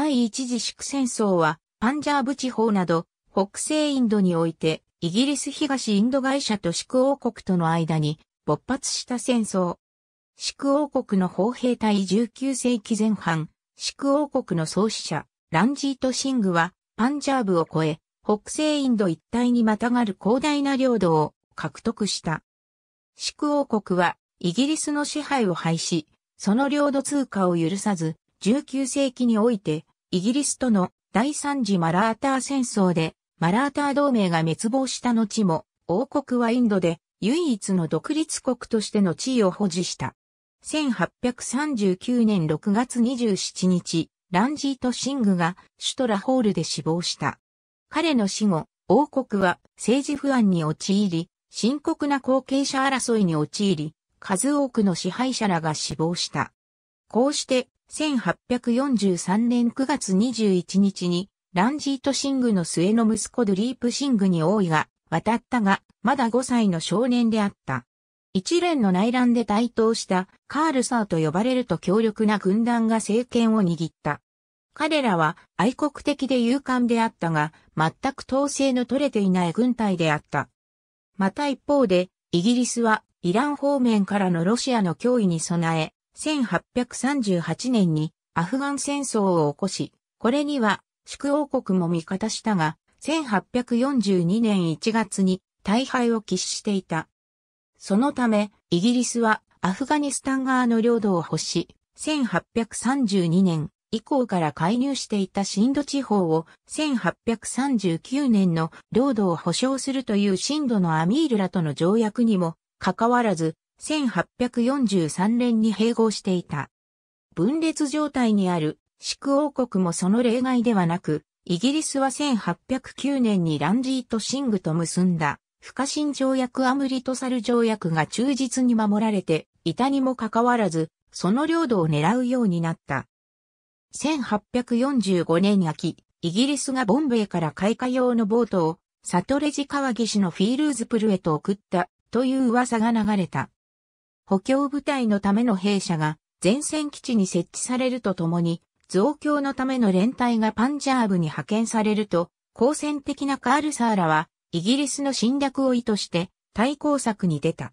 第一次祝戦争は、パンジャーブ地方など、北西インドにおいて、イギリス東インド会社とシ王国との間に勃発した戦争。シ王国の砲兵隊19世紀前半、シ王国の創始者、ランジート・シングは、パンジャーブを越え、北西インド一帯にまたがる広大な領土を獲得した。シ王国は、イギリスの支配を廃止、その領土通貨を許さず、19世紀において、イギリスとの第三次マラーター戦争でマラーター同盟が滅亡した後も王国はインドで唯一の独立国としての地位を保持した。1839年6月27日、ランジート・シングがシュトラホールで死亡した。彼の死後、王国は政治不安に陥り、深刻な後継者争いに陥り、数多くの支配者らが死亡した。こうして1843年9月21日に、ランジート・シングの末の息子ドリープ・シングに王位が渡ったが、まだ5歳の少年であった。一連の内乱で台頭したカールサーと呼ばれると強力な軍団が政権を握った。彼らは愛国的で勇敢であったが、全く統制の取れていない軍隊であった。また一方で、イギリスはイラン方面からのロシアの脅威に備え、1838年にアフガン戦争を起こし、これには宿王国も味方したが、1842年1月に大敗を喫していた。そのため、イギリスはアフガニスタン側の領土を欲し、1832年以降から介入していたシンド地方を1839年の領土を保障するというシンドのアミールらとの条約にも、かかわらず、1843年に併合していた。分裂状態にあるシ王国もその例外ではなく、イギリスは1809年にランジーとシングと結んだ不可侵条約アムリトサル条約が忠実に守られていたにもかかわらず、その領土を狙うようになった。1845年秋、イギリスがボンベイから開花用のボートをサトレジ川岸のフィールーズプルへと送ったという噂が流れた。補強部隊のための兵舎が前線基地に設置されるとともに、増強のための連隊がパンジャーブに派遣されると、好戦的なカールサーラは、イギリスの侵略を意図して対抗策に出た。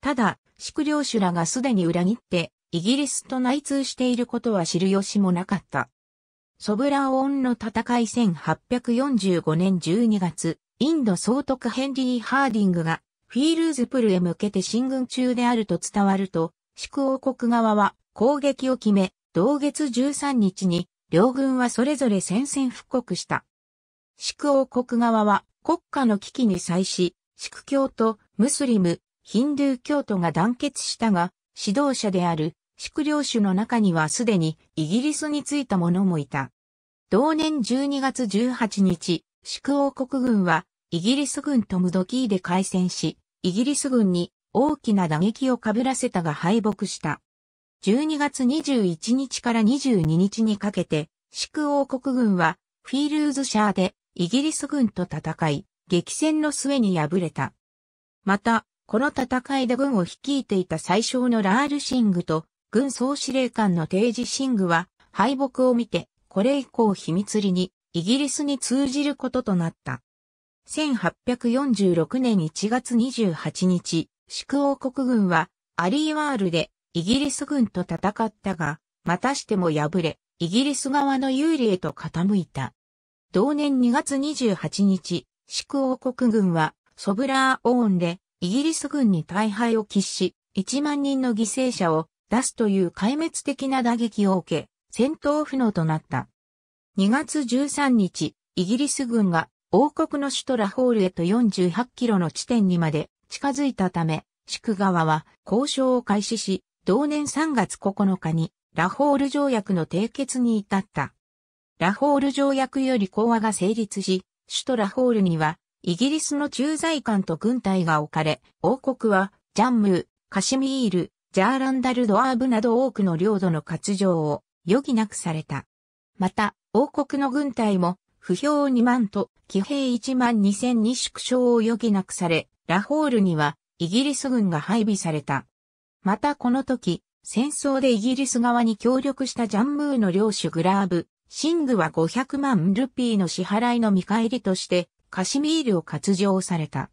ただ、宿領主らがすでに裏切って、イギリスと内通していることは知る由もなかった。ソブラオンの戦い1845年12月、インド総督ヘンリー・ハーディングがフィールーズプルへ向けて進軍中であると伝わると、宿王国側は攻撃を決め、同月13日に両軍はそれぞれ戦線復刻した。宿王国側は国家の危機に際し、宿教とムスリム、ヒンドゥー教徒が団結したが、指導者である宿領主の中にはすでにイギリスに着いた者もいた。同年12月18日、宿王国軍はイギリス軍とムドキーで開戦し、イギリス軍に大きな打撃を被らせたが敗北した。12月21日から22日にかけて、宿王国軍はフィールズシャーでイギリス軍と戦い、激戦の末に敗れた。また、この戦いで軍を率いていた最小のラールシングと軍総司令官の定時シングは敗北を見て、これ以降秘密裏にイギリスに通じることとなった。1846年1月28日、宿王国軍はアリーワールでイギリス軍と戦ったが、またしても敗れ、イギリス側の有利へと傾いた。同年2月28日、宿王国軍はソブラーオーンでイギリス軍に大敗を喫し、1万人の犠牲者を出すという壊滅的な打撃を受け、戦闘不能となった。2月13日、イギリス軍が王国の首都ラホールへと48キロの地点にまで近づいたため、宿側は交渉を開始し、同年3月9日にラホール条約の締結に至った。ラホール条約より講和が成立し、首都ラホールにはイギリスの駐在官と軍隊が置かれ、王国はジャンムー、カシミール、ジャーランダルドアーブなど多くの領土の割譲を余儀なくされた。また、王国の軍隊も不評2万と騎兵1万2千に縮小を余儀なくされ、ラホールにはイギリス軍が配備された。またこの時、戦争でイギリス側に協力したジャンムーの領主グラーブ、シングは500万ルピーの支払いの見返りとしてカシミールを割譲された。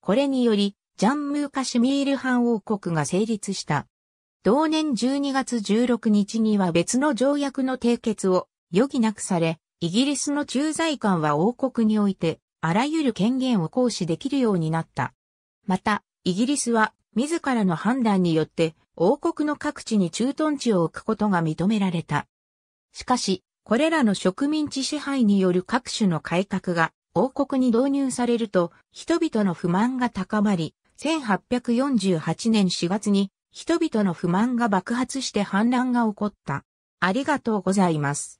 これにより、ジャンムーカシミール藩王国が成立した。同年12月16日には別の条約の締結を余儀なくされ、イギリスの駐在官は王国において、あらゆる権限を行使できるようになった。また、イギリスは、自らの判断によって、王国の各地に駐屯地を置くことが認められた。しかし、これらの植民地支配による各種の改革が王国に導入されると人々の不満が高まり、1848年4月に人々の不満が爆発して反乱が起こった。ありがとうございます。